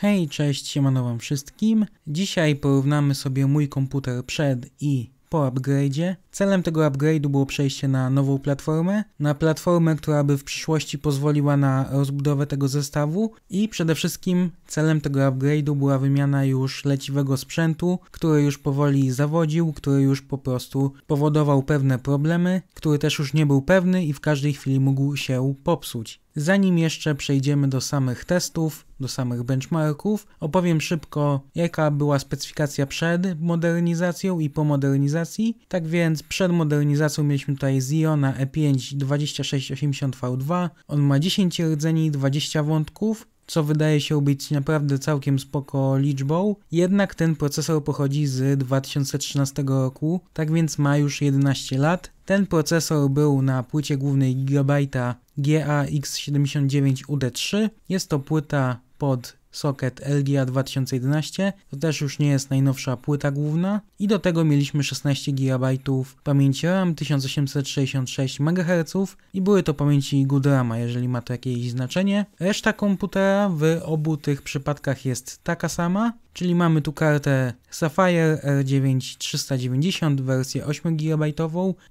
Hej, cześć, siemano wam wszystkim. Dzisiaj porównamy sobie mój komputer przed i po upgrade'zie. Celem tego upgrade'u było przejście na nową platformę, na platformę, która by w przyszłości pozwoliła na rozbudowę tego zestawu i przede wszystkim celem tego upgrade'u była wymiana już leciwego sprzętu, który już powoli zawodził, który już po prostu powodował pewne problemy, który też już nie był pewny i w każdej chwili mógł się popsuć. Zanim jeszcze przejdziemy do samych testów, do samych benchmarków, opowiem szybko, jaka była specyfikacja przed modernizacją i po modernizacji. Tak więc przed modernizacją mieliśmy tutaj Ziona E5 2680V2. On ma 10 rdzeni, 20 wątków, co wydaje się być naprawdę całkiem spoko liczbą, jednak ten procesor pochodzi z 2013 roku, tak więc ma już 11 lat. Ten procesor był na płycie głównej Gigabyte'a GAX79UD3. Jest to płyta pod Socket LGA 2011 to też już nie jest najnowsza płyta główna i do tego mieliśmy 16 GB pamięci RAM 1866 MHz i były to pamięci GoodRama, jeżeli ma to jakieś znaczenie. Reszta komputera w obu tych przypadkach jest taka sama, czyli mamy tu kartę Sapphire R9 390 wersję 8 GB,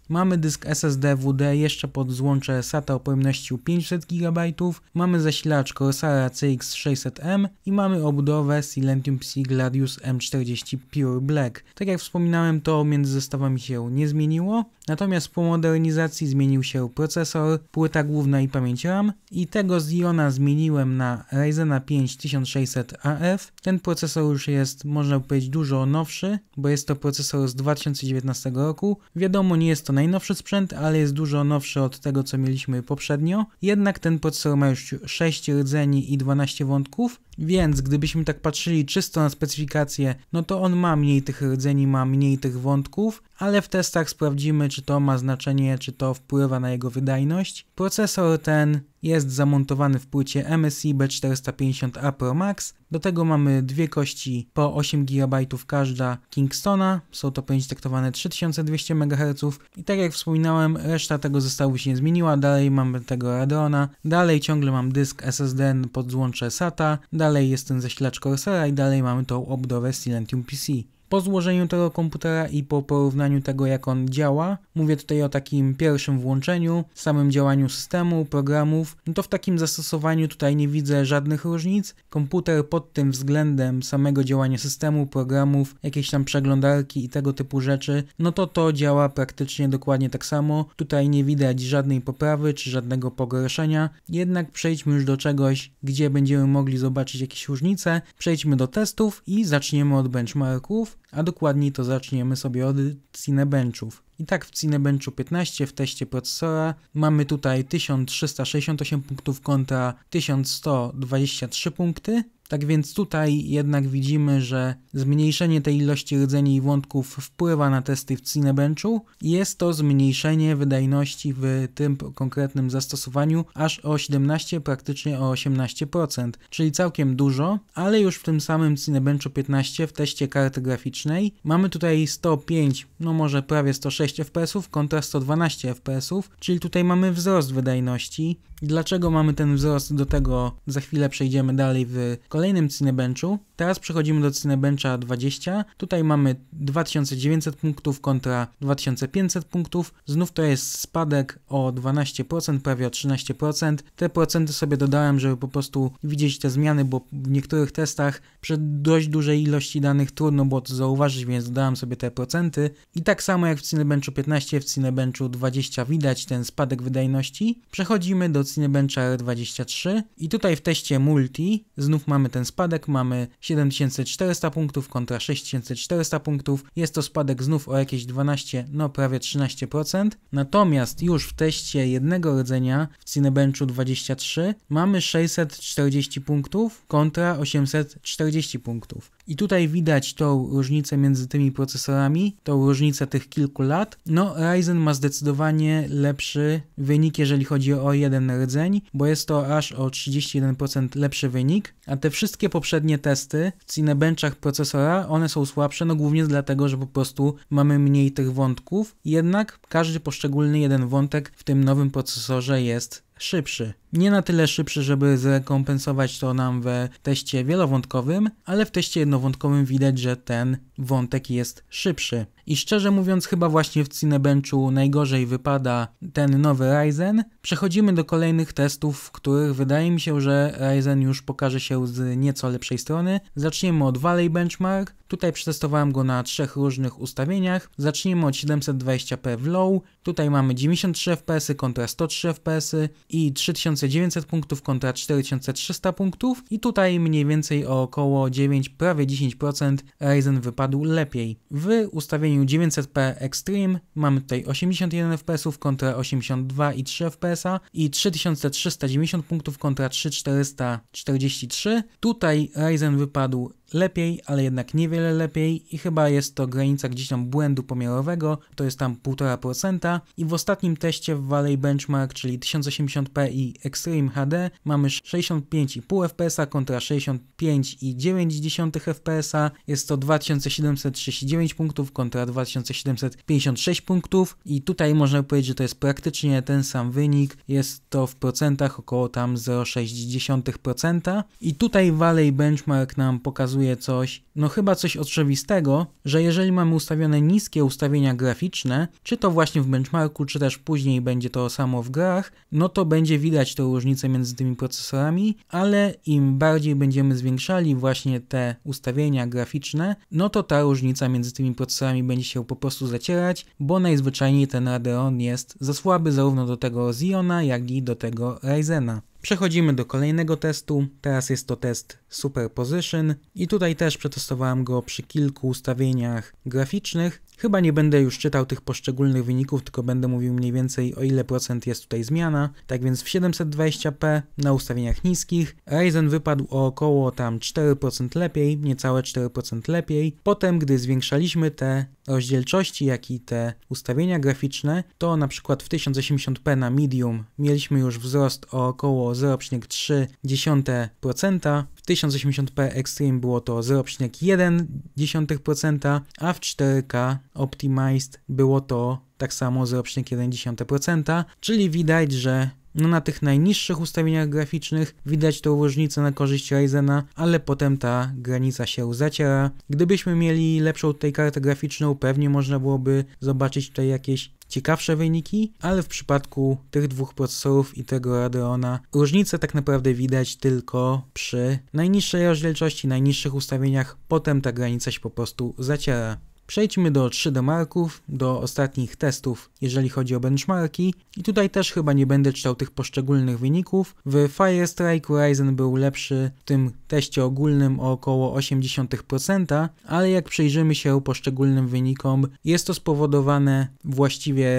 mamy dysk SSD WD jeszcze pod złącze SATA o pojemności 500 GB, mamy zasilacz Corsara CX600M i mamy obudowę Silentium Psi Gladius M40 Pure Black. Tak jak wspominałem, to między zestawami się nie zmieniło, Natomiast po modernizacji zmienił się procesor, płyta główna i pamięć RAM i tego z Iona zmieniłem na Ryzena 5 1600AF. Ten procesor już jest, można powiedzieć, dużo nowszy, bo jest to procesor z 2019 roku. Wiadomo, nie jest to najnowszy sprzęt, ale jest dużo nowszy od tego, co mieliśmy poprzednio. Jednak ten procesor ma już 6 rdzeni i 12 wątków, więc gdybyśmy tak patrzyli czysto na specyfikację, no to on ma mniej tych rdzeni, ma mniej tych wątków, ale w testach sprawdzimy, czy to ma znaczenie, czy to wpływa na jego wydajność. Procesor ten jest zamontowany w płycie MSI B450A Pro Max. Do tego mamy dwie kości po 8 GB każda Kingstona. Są to pamięci traktowane 3200 MHz. I tak jak wspominałem, reszta tego zestawu się nie zmieniła. Dalej mamy tego Radeona. Dalej ciągle mam dysk SSD pod złącze SATA. Dalej jest ten zasilacz Corsera i dalej mamy tą obudowę Silentium PC. Po złożeniu tego komputera i po porównaniu tego jak on działa, mówię tutaj o takim pierwszym włączeniu, samym działaniu systemu, programów, no to w takim zastosowaniu tutaj nie widzę żadnych różnic. Komputer pod tym względem samego działania systemu, programów, jakiejś tam przeglądarki i tego typu rzeczy, no to to działa praktycznie dokładnie tak samo. Tutaj nie widać żadnej poprawy czy żadnego pogorszenia. Jednak przejdźmy już do czegoś, gdzie będziemy mogli zobaczyć jakieś różnice. Przejdźmy do testów i zaczniemy od benchmarków a dokładniej to zaczniemy sobie od cinebenchów. I tak w Cinebenchu 15 w teście procesora mamy tutaj 1368 punktów kontra 1123 punkty. Tak więc tutaj jednak widzimy, że zmniejszenie tej ilości rdzeni i wątków wpływa na testy w Cinebenchu. Jest to zmniejszenie wydajności w tym konkretnym zastosowaniu aż o 17, praktycznie o 18%, czyli całkiem dużo, ale już w tym samym Cinebenchu 15 w teście karty graficznej mamy tutaj 105, no może prawie 106 106 fps kontra 112 fps, czyli tutaj mamy wzrost wydajności. Dlaczego mamy ten wzrost? Do tego za chwilę przejdziemy dalej w kolejnym Cinebenchu. Teraz przechodzimy do Cinebencha 20. Tutaj mamy 2900 punktów kontra 2500 punktów. Znów to jest spadek o 12%, prawie o 13%. Te procenty sobie dodałem, żeby po prostu widzieć te zmiany, bo w niektórych testach przy dość dużej ilości danych trudno było to zauważyć, więc dodałem sobie te procenty. I tak samo jak w Cinebenchu Cinebenchu 15, w Cinebenchu 20 widać ten spadek wydajności. Przechodzimy do Cinebencha R23 i tutaj w teście Multi znów mamy ten spadek, mamy 7400 punktów kontra 6400 punktów. Jest to spadek znów o jakieś 12, no prawie 13%. Natomiast już w teście jednego rdzenia w Cinebenchu 23 mamy 640 punktów kontra 840 punktów. I tutaj widać tą różnicę między tymi procesorami, tą różnicę tych kilku lat. No, Ryzen ma zdecydowanie lepszy wynik, jeżeli chodzi o jeden rdzeń, bo jest to aż o 31% lepszy wynik, a te wszystkie poprzednie testy w Cinebenchach procesora, one są słabsze, no głównie dlatego, że po prostu mamy mniej tych wątków, jednak każdy poszczególny jeden wątek w tym nowym procesorze jest szybszy. Nie na tyle szybszy, żeby zrekompensować to nam w teście wielowątkowym, ale w teście jednowątkowym widać, że ten wątek jest szybszy. I szczerze mówiąc, chyba właśnie w Cinebenchu najgorzej wypada ten nowy Ryzen. Przechodzimy do kolejnych testów, w których wydaje mi się, że Ryzen już pokaże się z nieco lepszej strony. Zaczniemy od Valley Benchmark. Tutaj przetestowałem go na trzech różnych ustawieniach. Zaczniemy od 720p w low. Tutaj mamy 93 fps y kontra 103 fps y i 3900 punktów kontra 4300 punktów. I tutaj mniej więcej o około 9, prawie 10% Ryzen wypadł lepiej. W ustawieniu 900p Extreme mamy tutaj 81 fps kontra 82 i 3 fps i 3390 punktów kontra 3443. Tutaj Ryzen wypadł lepiej, ale jednak niewiele lepiej i chyba jest to granica gdzieś tam błędu pomiarowego, to jest tam 1,5% i w ostatnim teście w Valley Benchmark, czyli 1080p i Extreme HD mamy 65,5 fps kontra 65,9 fps, jest to 2739 punktów kontra 2756 punktów i tutaj można powiedzieć, że to jest praktycznie ten sam wynik, jest to w procentach około tam 0,6% i tutaj Valley Benchmark nam pokazuje pokazuje coś, no chyba coś oczywistego, że jeżeli mamy ustawione niskie ustawienia graficzne, czy to właśnie w benchmarku, czy też później będzie to samo w grach, no to będzie widać tę różnicę między tymi procesorami, ale im bardziej będziemy zwiększali właśnie te ustawienia graficzne, no to ta różnica między tymi procesorami będzie się po prostu zacierać, bo najzwyczajniej ten Radeon jest za słaby zarówno do tego Xeona, jak i do tego Ryzena. Przechodzimy do kolejnego testu. Teraz jest to test Superposition i tutaj też przetestowałem go przy kilku ustawieniach graficznych. Chyba nie będę już czytał tych poszczególnych wyników, tylko będę mówił mniej więcej o ile procent jest tutaj zmiana. Tak więc w 720p na ustawieniach niskich Ryzen wypadł o około tam 4% lepiej, niecałe 4% lepiej. Potem, gdy zwiększaliśmy te rozdzielczości, jak i te ustawienia graficzne, to na przykład w 1080p na medium mieliśmy już wzrost o około 0,3%, 1080p Extreme było to 0,1%, a w 4K Optimized było to tak samo 0,1%, czyli widać, że no, na tych najniższych ustawieniach graficznych widać tą różnicę na korzyść Ryzena, ale potem ta granica się zaciera. Gdybyśmy mieli lepszą tutaj kartę graficzną, pewnie można byłoby zobaczyć tutaj jakieś ciekawsze wyniki, ale w przypadku tych dwóch procesorów i tego Radeona różnice tak naprawdę widać tylko przy najniższej rozdzielczości, najniższych ustawieniach, potem ta granica się po prostu zaciera. Przejdźmy do 3D Marków, do ostatnich testów, jeżeli chodzi o benchmarki. I tutaj też chyba nie będę czytał tych poszczególnych wyników. W Firestrike Ryzen był lepszy w tym teście ogólnym o około 0,8%, ale jak przyjrzymy się poszczególnym wynikom, jest to spowodowane właściwie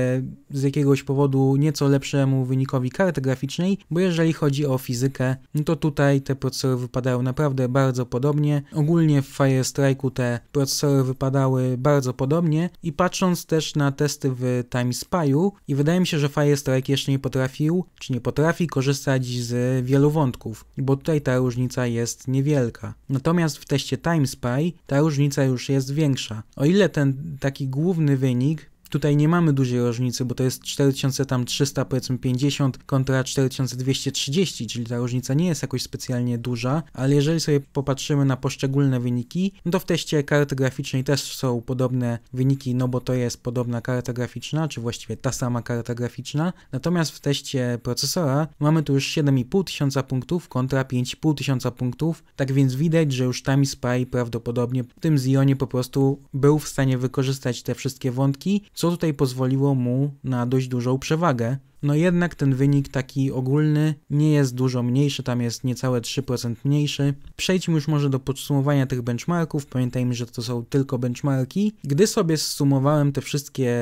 z jakiegoś powodu nieco lepszemu wynikowi karty graficznej, bo jeżeli chodzi o fizykę, no to tutaj te procesory wypadają naprawdę bardzo podobnie. Ogólnie w Firestrike'u te procesory wypadały bardzo podobnie i patrząc też na testy w TimeSpy'u i wydaje mi się, że Firestrike jeszcze nie potrafił, czy nie potrafi korzystać z wielu wątków, bo tutaj ta różnica jest niewielka. Natomiast w teście TimeSpy ta różnica już jest większa. O ile ten taki główny wynik Tutaj nie mamy dużej różnicy, bo to jest 4300 powiedzmy 50 kontra 4230, czyli ta różnica nie jest jakoś specjalnie duża, ale jeżeli sobie popatrzymy na poszczególne wyniki, no to w teście karty graficznej też są podobne wyniki, no bo to jest podobna karta graficzna, czy właściwie ta sama karta graficzna. Natomiast w teście procesora mamy tu już 7500 punktów kontra 5500 punktów, tak więc widać, że już Time Spy prawdopodobnie w tym Zionie po prostu był w stanie wykorzystać te wszystkie wątki, co tutaj pozwoliło mu na dość dużą przewagę no jednak ten wynik taki ogólny nie jest dużo mniejszy, tam jest niecałe 3% mniejszy. Przejdźmy już może do podsumowania tych benchmarków. Pamiętajmy, że to są tylko benchmarki. Gdy sobie zsumowałem te wszystkie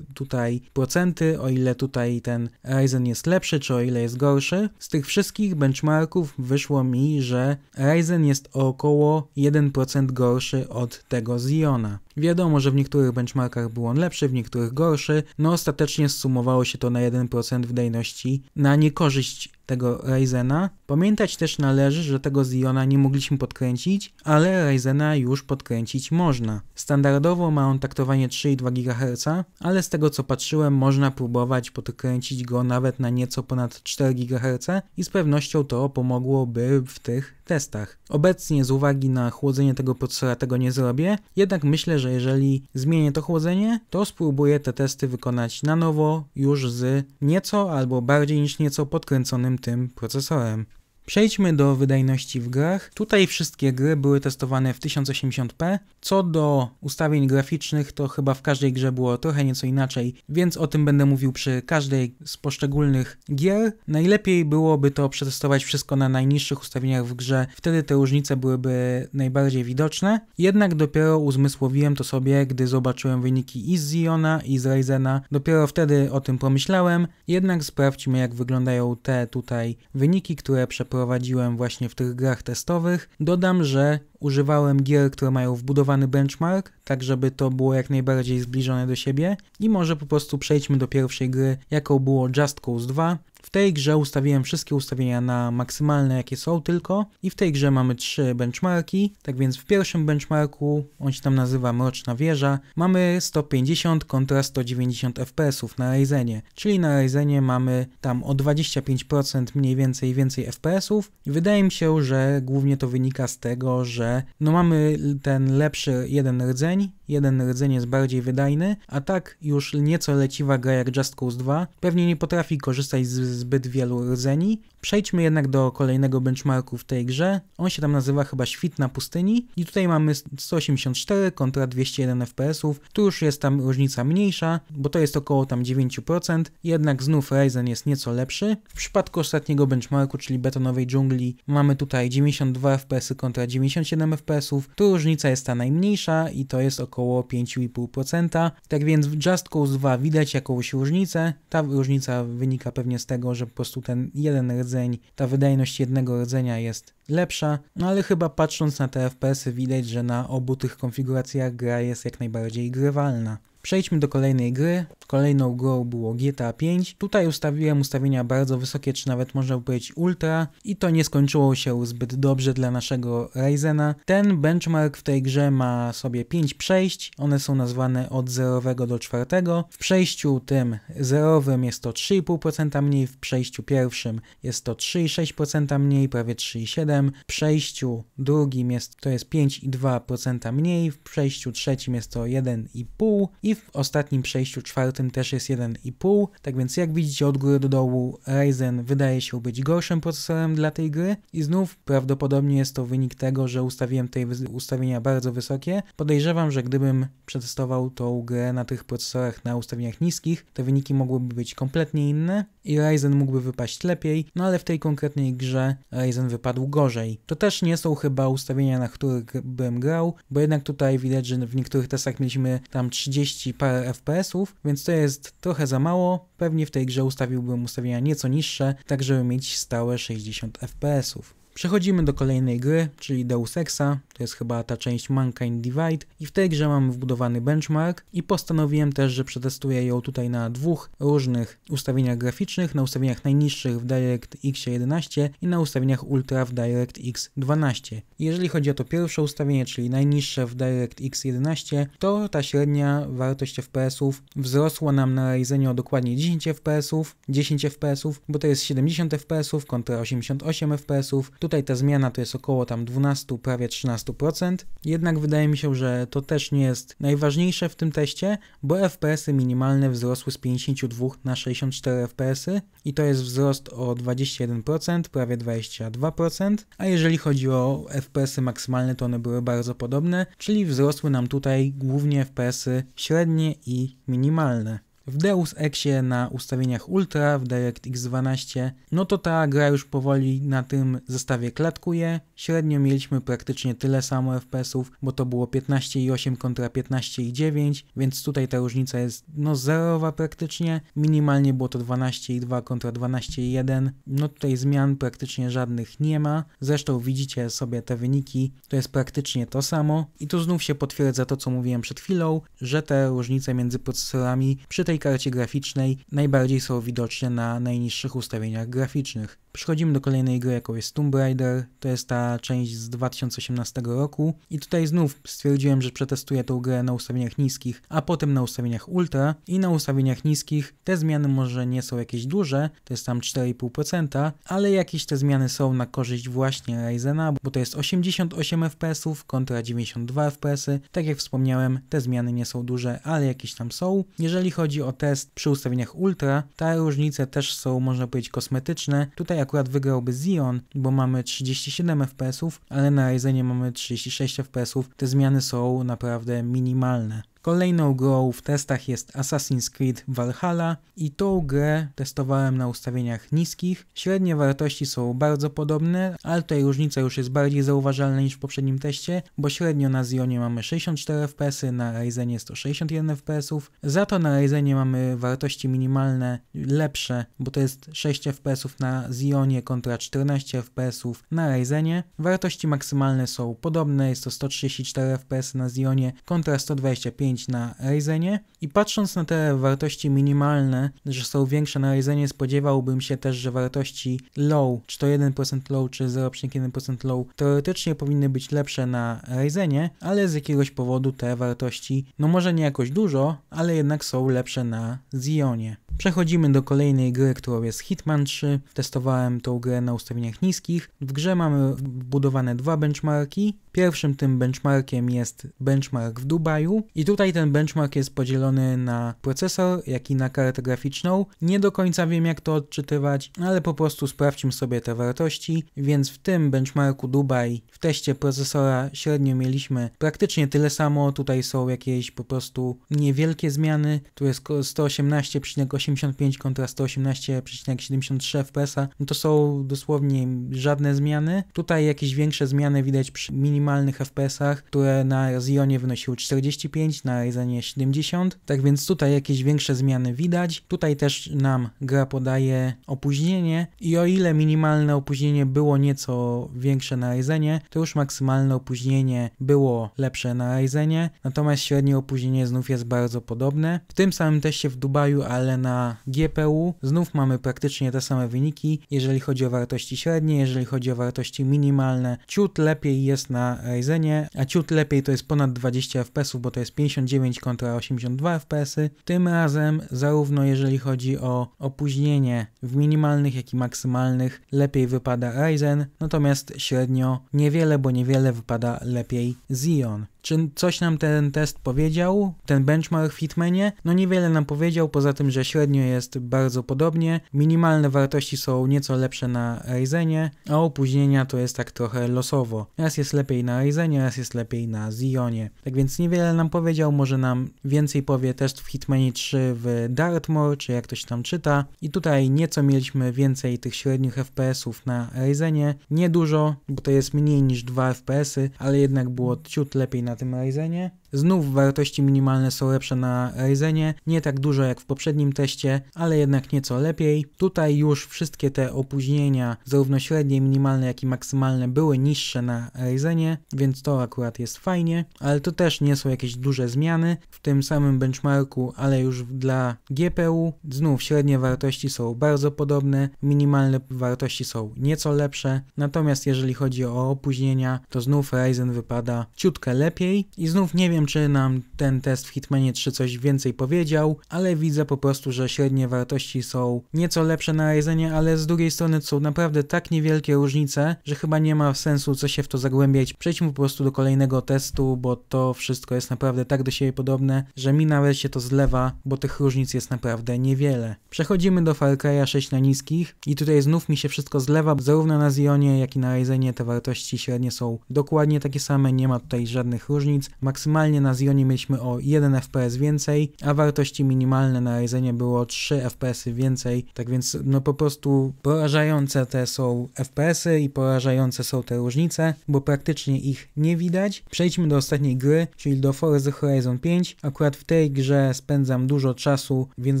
tutaj procenty, o ile tutaj ten Ryzen jest lepszy, czy o ile jest gorszy, z tych wszystkich benchmarków wyszło mi, że Ryzen jest o około 1% gorszy od tego Ziona. Wiadomo, że w niektórych benchmarkach był on lepszy, w niektórych gorszy, no ostatecznie zsumowało się to na 1% wydajności na niekorzyść tego Ryzena. Pamiętać też należy, że tego Ziona nie mogliśmy podkręcić, ale Ryzena już podkręcić można. Standardowo ma on taktowanie 3,2 GHz, ale z tego co patrzyłem można próbować podkręcić go nawet na nieco ponad 4 GHz i z pewnością to pomogłoby w tych testach. Obecnie z uwagi na chłodzenie tego procesora tego nie zrobię, jednak myślę, że jeżeli zmienię to chłodzenie, to spróbuję te testy wykonać na nowo już z nieco albo bardziej niż nieco podkręconym tym procesorem. Przejdźmy do wydajności w grach. Tutaj wszystkie gry były testowane w 1080p. Co do ustawień graficznych, to chyba w każdej grze było trochę nieco inaczej, więc o tym będę mówił przy każdej z poszczególnych gier. Najlepiej byłoby to przetestować wszystko na najniższych ustawieniach w grze, wtedy te różnice byłyby najbardziej widoczne. Jednak dopiero uzmysłowiłem to sobie, gdy zobaczyłem wyniki i z Ziona, i z Ryzena. Dopiero wtedy o tym pomyślałem, jednak sprawdźmy jak wyglądają te tutaj wyniki, które przeprowadziliśmy prowadziłem właśnie w tych grach testowych. Dodam, że używałem gier, które mają wbudowany benchmark, tak żeby to było jak najbardziej zbliżone do siebie. I może po prostu przejdźmy do pierwszej gry, jaką było Just Cause 2. W tej grze ustawiłem wszystkie ustawienia na maksymalne jakie są tylko i w tej grze mamy trzy benchmarki, tak więc w pierwszym benchmarku, on się tam nazywa Mroczna Wieża, mamy 150 kontra 190 fps na Ryzenie, czyli na Ryzenie mamy tam o 25% mniej więcej więcej fps i wydaje mi się, że głównie to wynika z tego, że no mamy ten lepszy jeden rdzeń, jeden rdzeń jest bardziej wydajny, a tak już nieco leciwa gra jak Just Cause 2 pewnie nie potrafi korzystać z zbyt wielu rdzeni Przejdźmy jednak do kolejnego benchmarku w tej grze. On się tam nazywa chyba Świt na pustyni i tutaj mamy 184 kontra 201 fps Tu już jest tam różnica mniejsza, bo to jest około tam 9%, jednak znów Ryzen jest nieco lepszy. W przypadku ostatniego benchmarku, czyli Betonowej Dżungli, mamy tutaj 92 fps y kontra 97 fps Tu różnica jest ta najmniejsza i to jest około 5,5%. Tak więc w Just Cause 2 widać jakąś różnicę. Ta różnica wynika pewnie z tego, że po prostu ten jeden rdzeń rdzeń, ta wydajność jednego rdzenia jest lepsza, no ale chyba patrząc na te FPS-y widać, że na obu tych konfiguracjach gra jest jak najbardziej grywalna. Przejdźmy do kolejnej gry. Kolejną grą było GTA 5. Tutaj ustawiłem ustawienia bardzo wysokie, czy nawet można powiedzieć ultra i to nie skończyło się zbyt dobrze dla naszego Ryzena. Ten benchmark w tej grze ma sobie 5 przejść. One są nazwane od 0 do 4. W przejściu tym zerowym jest to 3,5% mniej, w przejściu pierwszym jest to 3,6% mniej, prawie 3,7%. W przejściu drugim jest to jest 5,2% mniej, w przejściu trzecim jest to 1,5% i w ostatnim przejściu czwartym też jest 1,5. Tak więc jak widzicie od góry do dołu Ryzen wydaje się być gorszym procesorem dla tej gry i znów prawdopodobnie jest to wynik tego, że ustawiłem te ustawienia bardzo wysokie. Podejrzewam, że gdybym przetestował tą grę na tych procesorach na ustawieniach niskich, te wyniki mogłyby być kompletnie inne i Ryzen mógłby wypaść lepiej, no ale w tej konkretnej grze Ryzen wypadł gorzej. To też nie są chyba ustawienia, na których bym grał, bo jednak tutaj widać, że w niektórych testach mieliśmy tam 30 30 parę FPS-ów, więc to jest trochę za mało. Pewnie w tej grze ustawiłbym ustawienia nieco niższe, tak żeby mieć stałe 60 FPS-ów. Przechodzimy do kolejnej gry, czyli Deus Exa to jest chyba ta część Mankind Divide i w tej grze mam wbudowany benchmark i postanowiłem też, że przetestuję ją tutaj na dwóch różnych ustawieniach graficznych, na ustawieniach najniższych w DirectX 11 i na ustawieniach Ultra w DirectX 12. Jeżeli chodzi o to pierwsze ustawienie, czyli najniższe w DirectX 11, to ta średnia wartość FPS-ów wzrosła nam na Ryzenie o dokładnie 10 FPS-ów, 10 FPS-ów, bo to jest 70 FPS-ów kontra 88 FPS-ów. Tutaj ta zmiana to jest około tam 12, prawie 13 15%, jednak wydaje mi się, że to też nie jest najważniejsze w tym teście, bo FPS-y minimalne wzrosły z 52 na 64 FPS-y i to jest wzrost o 21%, prawie 22%, a jeżeli chodzi o FPS-y maksymalne, to one były bardzo podobne, czyli wzrosły nam tutaj głównie FPS-y średnie i minimalne w Deus Exie na ustawieniach Ultra w DirectX 12, no to ta gra już powoli na tym zestawie klatkuje. Średnio mieliśmy praktycznie tyle samo FPS-ów, bo to było 15,8 kontra 15,9, więc tutaj ta różnica jest no zerowa praktycznie. Minimalnie było to 12,2 kontra 12,1. No tutaj zmian praktycznie żadnych nie ma. Zresztą widzicie sobie te wyniki, to jest praktycznie to samo. I tu znów się potwierdza to, co mówiłem przed chwilą, że te różnice między procesorami przy tej tej karcie graficznej najbardziej są widoczne na najniższych ustawieniach graficznych. Przechodzimy do kolejnej gry, jaką jest Tomb Raider. To jest ta część z 2018 roku. I tutaj znów stwierdziłem, że przetestuję tą grę na ustawieniach niskich, a potem na ustawieniach ultra. I na ustawieniach niskich te zmiany może nie są jakieś duże, to jest tam 4,5%, ale jakieś te zmiany są na korzyść właśnie Ryzena, bo to jest 88 fps kontra 92 fps y. Tak jak wspomniałem, te zmiany nie są duże, ale jakieś tam są. Jeżeli chodzi o test przy ustawieniach ultra, te różnice też są, można powiedzieć, kosmetyczne. Tutaj akurat wygrałby Zion, bo mamy 37 FPS-ów, ale na Ryzenie mamy 36 FPS-ów. Te zmiany są naprawdę minimalne. Kolejną grą w testach jest Assassin's Creed Valhalla i tą grę testowałem na ustawieniach niskich. Średnie wartości są bardzo podobne, ale tutaj różnica już jest bardziej zauważalna niż w poprzednim teście, bo średnio na Zionie mamy 64 fps, y, na Ryzenie 161 fps, za to na Ryzenie mamy wartości minimalne lepsze, bo to jest 6 fps na Zionie kontra 14 fps na Ryzenie. Wartości maksymalne są podobne, jest to 134 fps y na Zionie kontra 125 5 na Ryzenie i patrząc na te wartości minimalne, że są większe na Ryzenie, spodziewałbym się też, że wartości low, czy to 1% low, czy 0,1% low, teoretycznie powinny być lepsze na Ryzenie, ale z jakiegoś powodu te wartości, no może nie jakoś dużo, ale jednak są lepsze na Zionie. Przechodzimy do kolejnej gry, którą jest Hitman 3. Testowałem tą grę na ustawieniach niskich. W grze mamy wbudowane dwa benchmarki. Pierwszym tym benchmarkiem jest benchmark w Dubaju i tutaj ten benchmark jest podzielony na procesor, jak i na kartę graficzną. Nie do końca wiem jak to odczytywać, ale po prostu sprawdźmy sobie te wartości, więc w tym benchmarku Dubaj w teście procesora średnio mieliśmy praktycznie tyle samo, tutaj są jakieś po prostu niewielkie zmiany, tu jest 118,8 75 kontra 118,73 fps, no to są dosłownie żadne zmiany. Tutaj jakieś większe zmiany widać przy minimalnych FPS-ach, które na Zionie wynosiły 45, na Ryzenie 70, tak więc tutaj jakieś większe zmiany widać. Tutaj też nam gra podaje opóźnienie i o ile minimalne opóźnienie było nieco większe na Ryzenie, to już maksymalne opóźnienie było lepsze na Ryzenie, natomiast średnie opóźnienie znów jest bardzo podobne. W tym samym teście w Dubaju, ale na na GPU. Znów mamy praktycznie te same wyniki, jeżeli chodzi o wartości średnie, jeżeli chodzi o wartości minimalne. Ciut lepiej jest na Ryzenie, a ciut lepiej to jest ponad 20 FPS, bo to jest 59 kontra 82 FPS. Y. Tym razem, zarówno jeżeli chodzi o opóźnienie w minimalnych, jak i maksymalnych, lepiej wypada Ryzen, natomiast średnio niewiele, bo niewiele wypada lepiej Xeon. Czy coś nam ten test powiedział, ten benchmark w Hitmanie? No niewiele nam powiedział, poza tym, że średnio jest bardzo podobnie, minimalne wartości są nieco lepsze na Ryzenie, a opóźnienia to jest tak trochę losowo. Raz jest lepiej na Ryzenie, raz jest lepiej na Zionie. Tak więc niewiele nam powiedział, może nam więcej powie test w Hitmanie 3 w Dartmoor, czy jak to się tam czyta. I tutaj nieco mieliśmy więcej tych średnich FPS-ów na Ryzenie, niedużo, bo to jest mniej niż 2 FPS-y, ale jednak było ciut lepiej na na tym Ryzenie Znów wartości minimalne są lepsze na Ryzenie, nie tak dużo jak w poprzednim teście, ale jednak nieco lepiej. Tutaj już wszystkie te opóźnienia, zarówno średnie, minimalne, jak i maksymalne były niższe na Ryzenie, więc to akurat jest fajnie, ale to też nie są jakieś duże zmiany w tym samym benchmarku, ale już dla GPU. Znów średnie wartości są bardzo podobne, minimalne wartości są nieco lepsze, natomiast jeżeli chodzi o opóźnienia, to znów Ryzen wypada ciutkę lepiej i znów nie wiem, wiem, czy nam ten test w Hitmanie 3 coś więcej powiedział, ale widzę po prostu, że średnie wartości są nieco lepsze na Ryzenie, ale z drugiej strony są naprawdę tak niewielkie różnice, że chyba nie ma sensu co się w to zagłębiać. Przejdźmy po prostu do kolejnego testu, bo to wszystko jest naprawdę tak do siebie podobne, że mi nawet się to zlewa, bo tych różnic jest naprawdę niewiele. Przechodzimy do Far Cry'a 6 na niskich i tutaj znów mi się wszystko zlewa, zarówno na Zionie, jak i na Ryzenie te wartości średnie są dokładnie takie same, nie ma tutaj żadnych różnic. Maksymalnie na Zionie mieliśmy o 1 FPS więcej, a wartości minimalne na Ryzenie było 3 FPS więcej, tak więc no po prostu porażające te są fpsy i porażające są te różnice, bo praktycznie ich nie widać. Przejdźmy do ostatniej gry, czyli do Forza Horizon 5. Akurat w tej grze spędzam dużo czasu, więc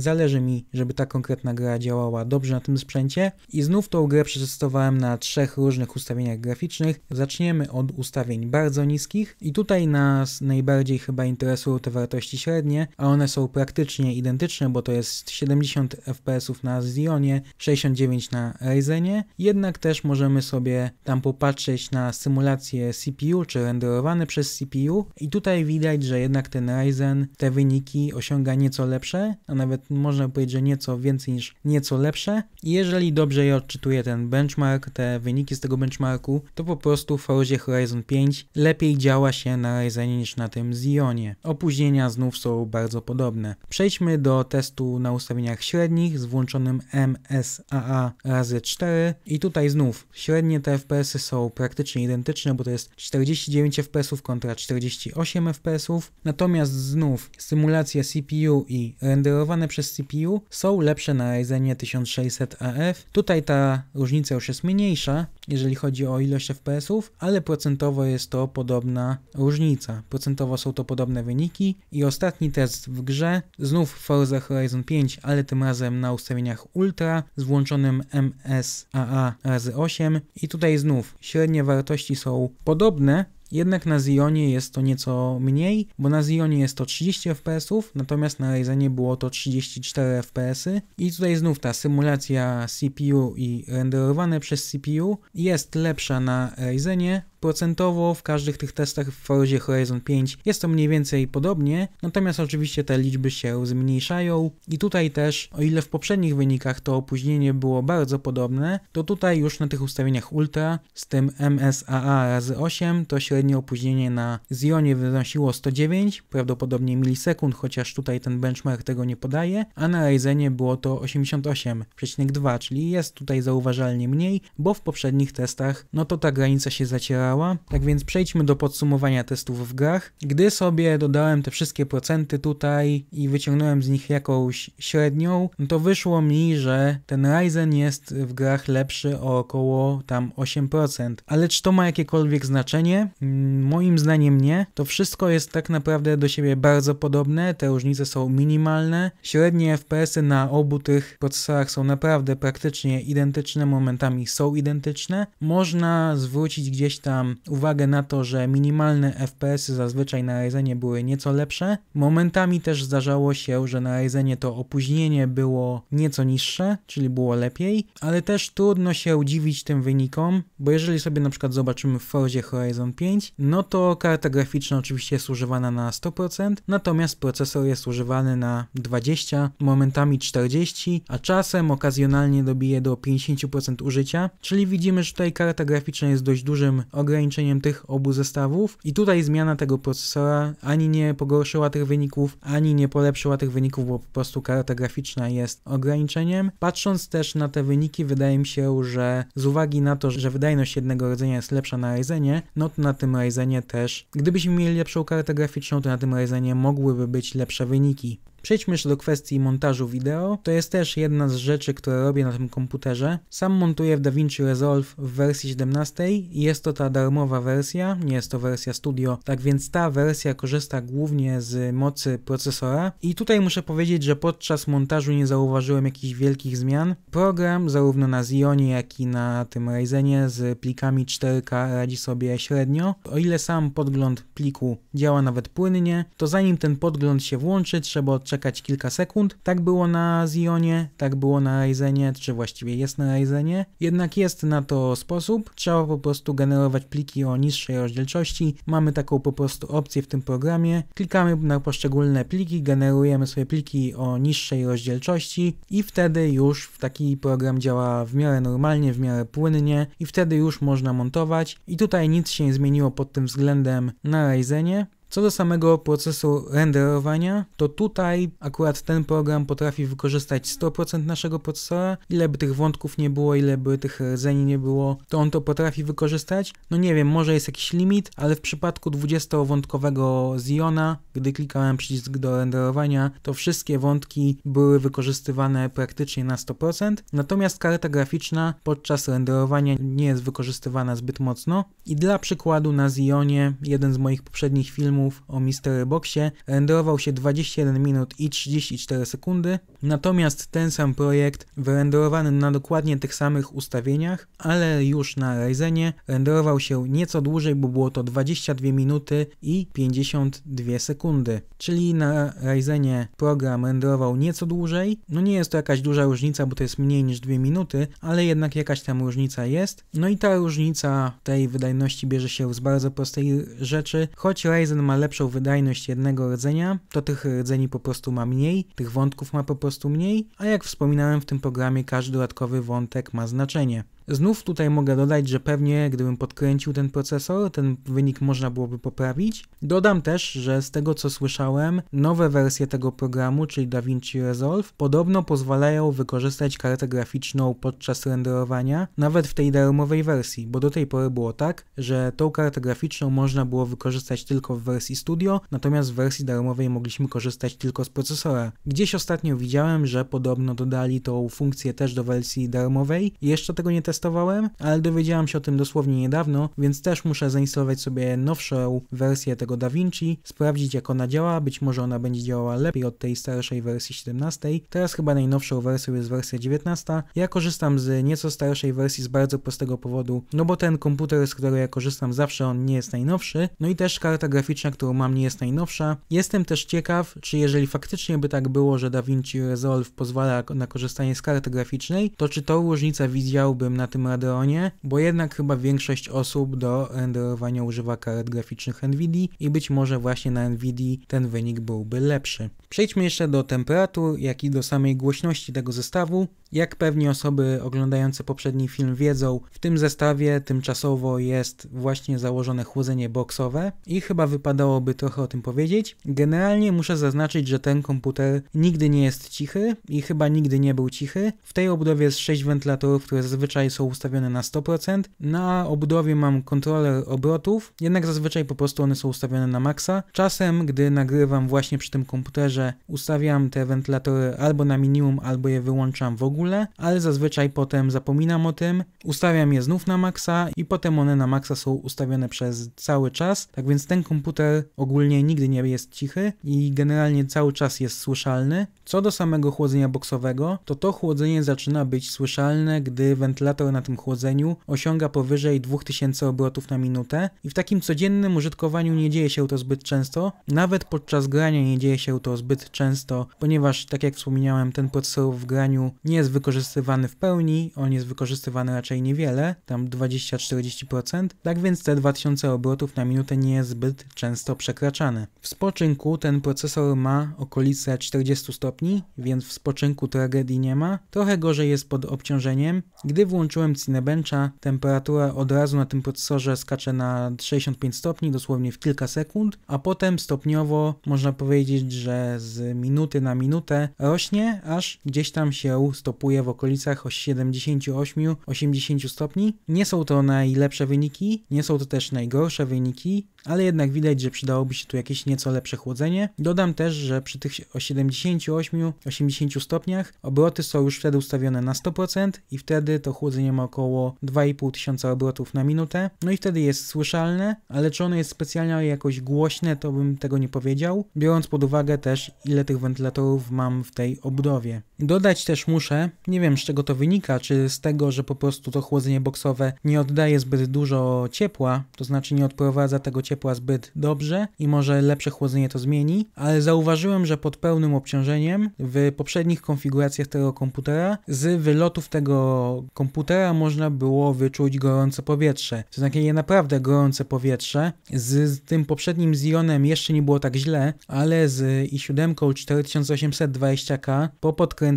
zależy mi, żeby ta konkretna gra działała dobrze na tym sprzęcie i znów tą grę przetestowałem na trzech różnych ustawieniach graficznych. Zaczniemy od ustawień bardzo niskich i tutaj nas najbardziej bardziej chyba interesują te wartości średnie, a one są praktycznie identyczne, bo to jest 70 fps na Zionie, 69 na Ryzenie. Jednak też możemy sobie tam popatrzeć na symulację CPU, czy renderowane przez CPU i tutaj widać, że jednak ten Ryzen te wyniki osiąga nieco lepsze, a nawet można powiedzieć, że nieco więcej niż nieco lepsze. I jeżeli dobrze je odczytuje ten benchmark, te wyniki z tego benchmarku, to po prostu w Forzie Horizon 5 lepiej działa się na Ryzenie niż na tym Zionie. Opóźnienia znów są bardzo podobne. Przejdźmy do testu na ustawieniach średnich z włączonym MSAA razy 4 i tutaj znów średnie te FPS-y są praktycznie identyczne, bo to jest 49 fps kontra 48 fps Natomiast znów symulacja CPU i renderowane przez CPU są lepsze na Ryzenie 1600 AF. Tutaj ta różnica już jest mniejsza, jeżeli chodzi o ilość FPS-ów, ale procentowo jest to podobna różnica. Procentowo są to podobne wyniki i ostatni test w grze, znów Forza Horizon 5, ale tym razem na ustawieniach Ultra z włączonym MSAA razy 8 i tutaj znów średnie wartości są podobne, jednak na Zionie jest to nieco mniej, bo na Zionie jest to 30 fpsów, natomiast na Ryzenie było to 34 fpsy. I tutaj znów ta symulacja CPU i renderowane przez CPU jest lepsza na Ryzenie, Procentowo w każdych tych testach w Forzie Horizon 5 jest to mniej więcej podobnie, natomiast oczywiście te liczby się zmniejszają i tutaj też, o ile w poprzednich wynikach to opóźnienie było bardzo podobne, to tutaj już na tych ustawieniach Ultra z tym MSAA razy 8 to średnie opóźnienie na Zionie wynosiło 109, prawdopodobnie milisekund, chociaż tutaj ten benchmark tego nie podaje, a na Ryzenie było to 88,2, czyli jest tutaj zauważalnie mniej, bo w poprzednich testach no to ta granica się zacierała tak więc przejdźmy do podsumowania testów w grach. Gdy sobie dodałem te wszystkie procenty tutaj i wyciągnąłem z nich jakąś średnią, no to wyszło mi, że ten Ryzen jest w grach lepszy o około tam 8%. Ale czy to ma jakiekolwiek znaczenie? Mm, moim zdaniem nie. To wszystko jest tak naprawdę do siebie bardzo podobne, te różnice są minimalne. Średnie FPS-y na obu tych procesorach są naprawdę praktycznie identyczne, momentami są identyczne. Można zwrócić gdzieś tam zwracam uwagę na to, że minimalne FPS-y zazwyczaj na Ryzenie były nieco lepsze. Momentami też zdarzało się, że na Ryzenie to opóźnienie było nieco niższe, czyli było lepiej, ale też trudno się dziwić tym wynikom, bo jeżeli sobie na przykład zobaczymy w Forzie Horizon 5, no to karta graficzna oczywiście jest używana na 100%, natomiast procesor jest używany na 20, momentami 40, a czasem okazjonalnie dobije do 50% użycia, czyli widzimy, że tutaj karta graficzna jest dość dużym ograniczeniem ograniczeniem tych obu zestawów i tutaj zmiana tego procesora ani nie pogorszyła tych wyników, ani nie polepszyła tych wyników, bo po prostu karta graficzna jest ograniczeniem. Patrząc też na te wyniki, wydaje mi się, że z uwagi na to, że wydajność jednego rdzenia jest lepsza na Ryzenie, no to na tym Ryzenie też, gdybyśmy mieli lepszą kartę graficzną, to na tym Ryzenie mogłyby być lepsze wyniki. Przejdźmy jeszcze do kwestii montażu wideo. To jest też jedna z rzeczy, które robię na tym komputerze. Sam montuję w DaVinci Resolve w wersji 17 i jest to ta darmowa wersja, nie jest to wersja Studio, tak więc ta wersja korzysta głównie z mocy procesora i tutaj muszę powiedzieć, że podczas montażu nie zauważyłem jakichś wielkich zmian. Program zarówno na Zionie, jak i na tym Ryzenie z plikami 4K radzi sobie średnio. O ile sam podgląd pliku działa nawet płynnie, to zanim ten podgląd się włączy, trzeba odczytać czekać kilka sekund. Tak było na Zionie, tak było na Ryzenie, czy właściwie jest na Ryzenie. Jednak jest na to sposób. Trzeba po prostu generować pliki o niższej rozdzielczości. Mamy taką po prostu opcję w tym programie. Klikamy na poszczególne pliki, generujemy sobie pliki o niższej rozdzielczości i wtedy już w taki program działa w miarę normalnie, w miarę płynnie i wtedy już można montować. I tutaj nic się nie zmieniło pod tym względem na Ryzenie. Co do samego procesu renderowania, to tutaj akurat ten program potrafi wykorzystać 100% naszego procesora. Ile by tych wątków nie było, ile by tych rdzeni nie było, to on to potrafi wykorzystać. No nie wiem, może jest jakiś limit, ale w przypadku 20-wątkowego Ziona, gdy klikałem przycisk do renderowania, to wszystkie wątki były wykorzystywane praktycznie na 100%. Natomiast karta graficzna podczas renderowania nie jest wykorzystywana zbyt mocno. I dla przykładu na Zionie, jeden z moich poprzednich filmów, filmów o Mystery Boxie renderował się 21 minut i 34 sekundy, natomiast ten sam projekt wyrenderowany na dokładnie tych samych ustawieniach, ale już na Ryzenie renderował się nieco dłużej, bo było to 22 minuty i 52 sekundy. Czyli na Ryzenie program renderował nieco dłużej. No nie jest to jakaś duża różnica, bo to jest mniej niż 2 minuty, ale jednak jakaś tam różnica jest. No i ta różnica tej wydajności bierze się z bardzo prostej rzeczy, choć Ryzen ma ma lepszą wydajność jednego rdzenia, to tych rdzeni po prostu ma mniej, tych wątków ma po prostu mniej, a jak wspominałem w tym programie każdy dodatkowy wątek ma znaczenie. Znów tutaj mogę dodać, że pewnie gdybym podkręcił ten procesor, ten wynik można byłoby poprawić. Dodam też, że z tego co słyszałem, nowe wersje tego programu, czyli DaVinci Resolve, podobno pozwalają wykorzystać kartę graficzną podczas renderowania, nawet w tej darmowej wersji, bo do tej pory było tak, że tą kartę graficzną można było wykorzystać tylko w wersji Studio, natomiast w wersji darmowej mogliśmy korzystać tylko z procesora. Gdzieś ostatnio widziałem, że podobno dodali tą funkcję też do wersji darmowej, jeszcze tego nie testowałem testowałem, ale dowiedziałam się o tym dosłownie niedawno, więc też muszę zainstalować sobie nowszą wersję tego DaVinci, sprawdzić jak ona działa, być może ona będzie działała lepiej od tej starszej wersji 17. Teraz chyba najnowszą wersją jest wersja 19. Ja korzystam z nieco starszej wersji z bardzo prostego powodu, no bo ten komputer, z którego ja korzystam zawsze, on nie jest najnowszy, no i też karta graficzna, którą mam nie jest najnowsza. Jestem też ciekaw, czy jeżeli faktycznie by tak było, że DaVinci Resolve pozwala na korzystanie z karty graficznej, to czy tą różnicę widziałbym na na tym Radeonie, bo jednak chyba większość osób do renderowania używa kart graficznych Nvidia i być może właśnie na Nvidia ten wynik byłby lepszy. Przejdźmy jeszcze do temperatur, jak i do samej głośności tego zestawu. Jak pewnie osoby oglądające poprzedni film wiedzą, w tym zestawie tymczasowo jest właśnie założone chłodzenie boxowe i chyba wypadałoby trochę o tym powiedzieć. Generalnie muszę zaznaczyć, że ten komputer nigdy nie jest cichy i chyba nigdy nie był cichy. W tej obudowie jest 6 wentylatorów, które zazwyczaj są ustawione na 100%. Na obudowie mam kontroler obrotów, jednak zazwyczaj po prostu one są ustawione na maksa. Czasem, gdy nagrywam właśnie przy tym komputerze, ustawiam te wentylatory albo na minimum, albo je wyłączam w ogóle, ale zazwyczaj potem zapominam o tym, ustawiam je znów na maksa i potem one na maksa są ustawione przez cały czas, tak więc ten komputer ogólnie nigdy nie jest cichy i generalnie cały czas jest słyszalny. Co do samego chłodzenia boksowego, to to chłodzenie zaczyna być słyszalne, gdy wentylator na tym chłodzeniu osiąga powyżej 2000 obrotów na minutę i w takim codziennym użytkowaniu nie dzieje się to zbyt często, nawet podczas grania nie dzieje się to zbyt często, ponieważ tak jak wspomniałem ten procesor w graniu nie jest wykorzystywany w pełni, on jest wykorzystywany raczej niewiele, tam 20-40%, tak więc te 2000 obrotów na minutę nie jest zbyt często przekraczane. W spoczynku ten procesor ma okolice 40 stopni, więc w spoczynku tragedii nie ma, trochę gorzej jest pod obciążeniem, gdy włączymy Włączyłem Cinebencha, temperatura od razu na tym procesorze skacze na 65 stopni, dosłownie w kilka sekund, a potem stopniowo można powiedzieć, że z minuty na minutę rośnie, aż gdzieś tam się stopuje w okolicach 78-80 stopni. Nie są to najlepsze wyniki, nie są to też najgorsze wyniki, ale jednak widać, że przydałoby się tu jakieś nieco lepsze chłodzenie. Dodam też, że przy tych 78-80 stopniach obroty są już wtedy ustawione na 100% i wtedy to chłodzenie przechodzenie ma około 2500 tysiąca obrotów na minutę. No i wtedy jest słyszalne, ale czy ono jest specjalnie jakoś głośne, to bym tego nie powiedział, biorąc pod uwagę też ile tych wentylatorów mam w tej obudowie. Dodać też muszę, nie wiem z czego to wynika, czy z tego, że po prostu to chłodzenie boksowe nie oddaje zbyt dużo ciepła, to znaczy nie odprowadza tego ciepła zbyt dobrze i może lepsze chłodzenie to zmieni, ale zauważyłem, że pod pełnym obciążeniem w poprzednich konfiguracjach tego komputera z wylotów tego komputera można było wyczuć gorące powietrze. To znaczy je naprawdę gorące powietrze. Z tym poprzednim Zionem jeszcze nie było tak źle, ale z i7 4820K po podkręceniu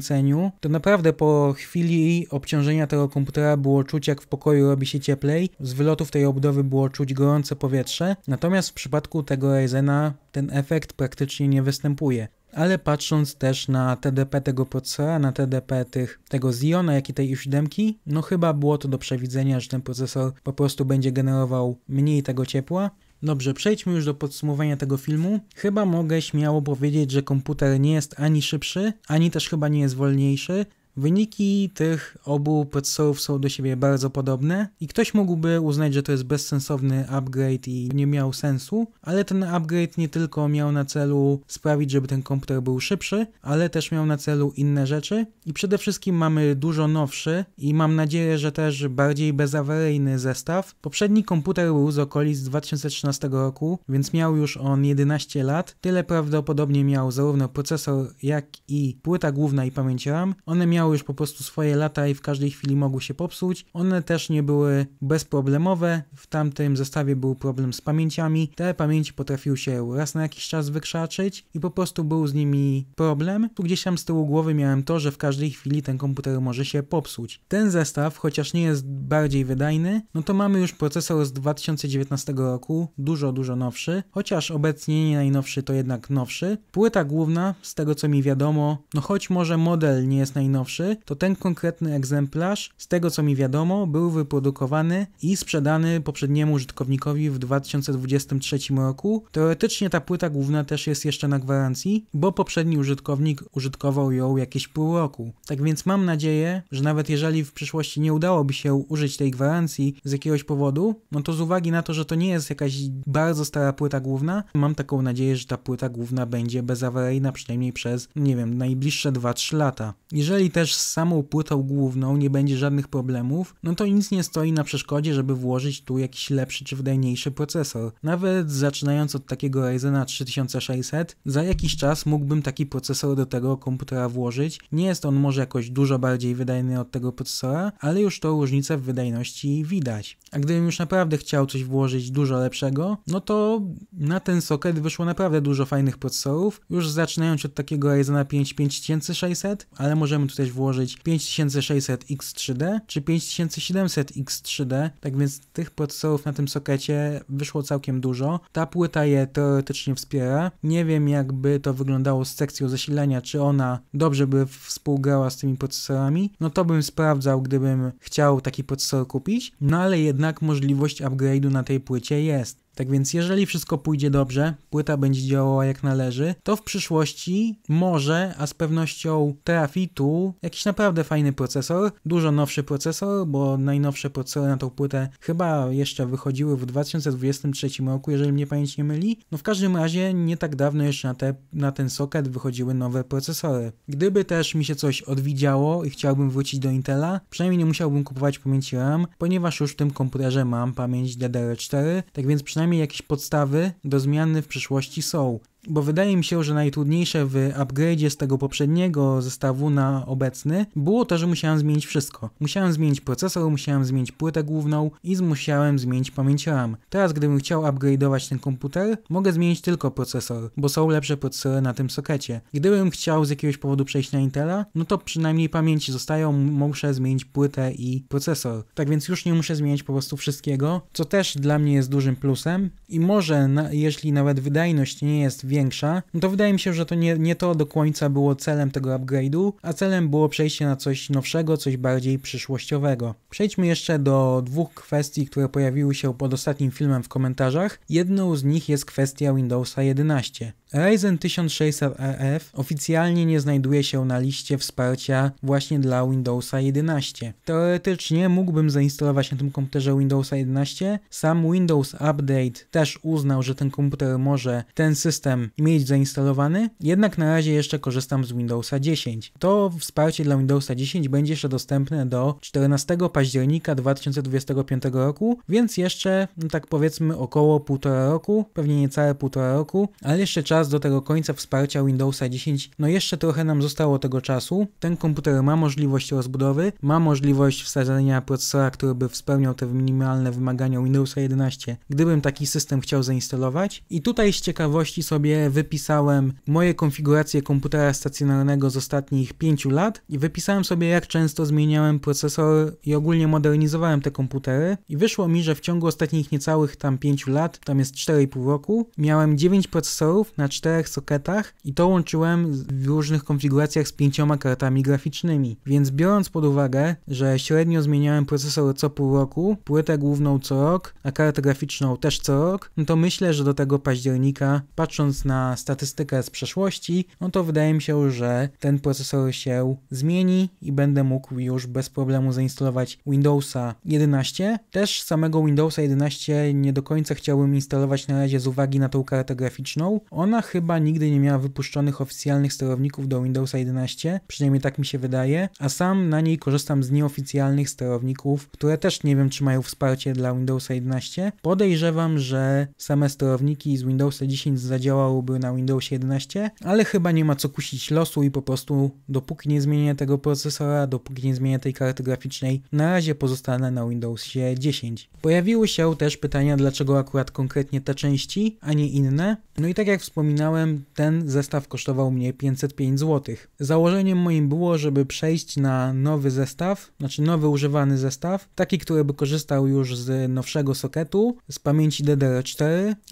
to naprawdę po chwili obciążenia tego komputera było czuć, jak w pokoju robi się cieplej. Z wylotów tej obudowy było czuć gorące powietrze, natomiast w przypadku tego Ryzena ten efekt praktycznie nie występuje ale patrząc też na TDP tego procesora, na TDP tych, tego Ziona, jak i tej i7, no chyba było to do przewidzenia, że ten procesor po prostu będzie generował mniej tego ciepła, Dobrze, przejdźmy już do podsumowania tego filmu. Chyba mogę śmiało powiedzieć, że komputer nie jest ani szybszy, ani też chyba nie jest wolniejszy. Wyniki tych obu procesorów są do siebie bardzo podobne i ktoś mógłby uznać, że to jest bezsensowny upgrade i nie miał sensu, ale ten upgrade nie tylko miał na celu sprawić, żeby ten komputer był szybszy, ale też miał na celu inne rzeczy i przede wszystkim mamy dużo nowszy i mam nadzieję, że też bardziej bezawaryjny zestaw. Poprzedni komputer był z okolic 2013 roku, więc miał już on 11 lat. Tyle prawdopodobnie miał zarówno procesor, jak i płyta główna i pamięć RAM. One miały miały już po prostu swoje lata i w każdej chwili mogły się popsuć. One też nie były bezproblemowe. W tamtym zestawie był problem z pamięciami. Te pamięci potrafiły się raz na jakiś czas wykrzaczyć i po prostu był z nimi problem. Tu gdzieś tam z tyłu głowy miałem to, że w każdej chwili ten komputer może się popsuć. Ten zestaw, chociaż nie jest bardziej wydajny, no to mamy już procesor z 2019 roku, dużo, dużo nowszy, chociaż obecnie nie najnowszy, to jednak nowszy. Płyta główna, z tego co mi wiadomo, no choć może model nie jest najnowszy, to ten konkretny egzemplarz, z tego co mi wiadomo, był wyprodukowany i sprzedany poprzedniemu użytkownikowi w 2023 roku. Teoretycznie ta płyta główna też jest jeszcze na gwarancji, bo poprzedni użytkownik użytkował ją jakieś pół roku. Tak więc mam nadzieję, że nawet jeżeli w przyszłości nie udałoby się użyć tej gwarancji z jakiegoś powodu, no to z uwagi na to, że to nie jest jakaś bardzo stara płyta główna, mam taką nadzieję, że ta płyta główna będzie bezawaryjna przynajmniej przez, nie wiem, najbliższe 2-3 lata. Jeżeli też też z samą płytą główną nie będzie żadnych problemów, no to nic nie stoi na przeszkodzie, żeby włożyć tu jakiś lepszy czy wydajniejszy procesor. Nawet zaczynając od takiego Ryzena 3600, za jakiś czas mógłbym taki procesor do tego komputera włożyć. Nie jest on może jakoś dużo bardziej wydajny od tego procesora, ale już tą różnicę w wydajności widać. A gdybym już naprawdę chciał coś włożyć dużo lepszego, no to na ten soket wyszło naprawdę dużo fajnych procesorów, już zaczynając od takiego Ryzena 55600, ale możemy tutaj włożyć 5600X3D czy 5700X3D, tak więc tych procesorów na tym sokecie wyszło całkiem dużo. Ta płyta je teoretycznie wspiera. Nie wiem jakby to wyglądało z sekcją zasilania, czy ona dobrze by współgrała z tymi procesorami. No to bym sprawdzał, gdybym chciał taki procesor kupić, no ale jednak możliwość upgrade'u na tej płycie jest. Tak więc, jeżeli wszystko pójdzie dobrze, płyta będzie działała jak należy, to w przyszłości może, a z pewnością trafi tu jakiś naprawdę fajny procesor, dużo nowszy procesor, bo najnowsze procesory na tą płytę chyba jeszcze wychodziły w 2023 roku, jeżeli mnie pamięć nie myli. No w każdym razie, nie tak dawno jeszcze na, te, na ten socket wychodziły nowe procesory. Gdyby też mi się coś odwidziało i chciałbym wrócić do Intela, przynajmniej nie musiałbym kupować pamięci RAM, ponieważ już w tym komputerze mam pamięć DDR4, tak więc przynajmniej przynajmniej jakieś podstawy do zmiany w przyszłości są bo wydaje mi się, że najtrudniejsze w upgrade'zie z tego poprzedniego zestawu na obecny było to, że musiałem zmienić wszystko. Musiałem zmienić procesor, musiałem zmienić płytę główną i musiałem zmienić pamięć RAM. Teraz gdybym chciał upgrade'ować ten komputer, mogę zmienić tylko procesor, bo są lepsze procesory na tym sokecie. Gdybym chciał z jakiegoś powodu przejść na Intela, no to przynajmniej pamięci zostają, muszę zmienić płytę i procesor. Tak więc już nie muszę zmieniać po prostu wszystkiego, co też dla mnie jest dużym plusem i może na, jeśli nawet wydajność nie jest większa, no to wydaje mi się, że to nie, nie to do końca było celem tego upgrade'u, a celem było przejście na coś nowszego, coś bardziej przyszłościowego. Przejdźmy jeszcze do dwóch kwestii, które pojawiły się pod ostatnim filmem w komentarzach. Jedną z nich jest kwestia Windowsa 11. Ryzen 1600EF e oficjalnie nie znajduje się na liście wsparcia właśnie dla Windowsa 11. Teoretycznie mógłbym zainstalować na tym komputerze Windowsa 11. Sam Windows Update też uznał, że ten komputer może ten system mieć zainstalowany, jednak na razie jeszcze korzystam z Windowsa 10. To wsparcie dla Windowsa 10 będzie jeszcze dostępne do 14 października 2025 roku, więc jeszcze, no tak powiedzmy, około półtora roku, pewnie niecałe półtora roku, ale jeszcze czas czas do tego końca wsparcia Windowsa 10. No jeszcze trochę nam zostało tego czasu. Ten komputer ma możliwość rozbudowy, ma możliwość wsadzenia procesora, który by spełniał te minimalne wymagania Windowsa 11, gdybym taki system chciał zainstalować. I tutaj z ciekawości sobie wypisałem moje konfiguracje komputera stacjonarnego z ostatnich 5 lat i wypisałem sobie jak często zmieniałem procesor i ogólnie modernizowałem te komputery i wyszło mi, że w ciągu ostatnich niecałych tam 5 lat, tam jest 4,5 roku, miałem 9 procesorów na czterech soketach i to łączyłem w różnych konfiguracjach z pięcioma kartami graficznymi. Więc biorąc pod uwagę, że średnio zmieniałem procesor co pół roku, płytę główną co rok, a kartę graficzną też co rok, no to myślę, że do tego października, patrząc na statystykę z przeszłości, no to wydaje mi się, że ten procesor się zmieni i będę mógł już bez problemu zainstalować Windowsa 11. Też samego Windowsa 11 nie do końca chciałbym instalować na razie z uwagi na tą kartę graficzną. Ona chyba nigdy nie miała wypuszczonych oficjalnych sterowników do Windowsa 11, przynajmniej tak mi się wydaje, a sam na niej korzystam z nieoficjalnych sterowników, które też nie wiem czy mają wsparcie dla Windowsa 11. Podejrzewam, że same sterowniki z Windowsa 10 zadziałałyby na Windowsie 11, ale chyba nie ma co kusić losu i po prostu dopóki nie zmienię tego procesora, dopóki nie zmienię tej karty graficznej, na razie pozostanę na Windowsie 10. Pojawiły się też pytania, dlaczego akurat konkretnie te części, a nie inne. No i tak jak wspominałem, ten zestaw kosztował mnie 505 zł. Założeniem moim było, żeby przejść na nowy zestaw, znaczy nowy używany zestaw, taki, który by korzystał już z nowszego soketu, z pamięci DDR4,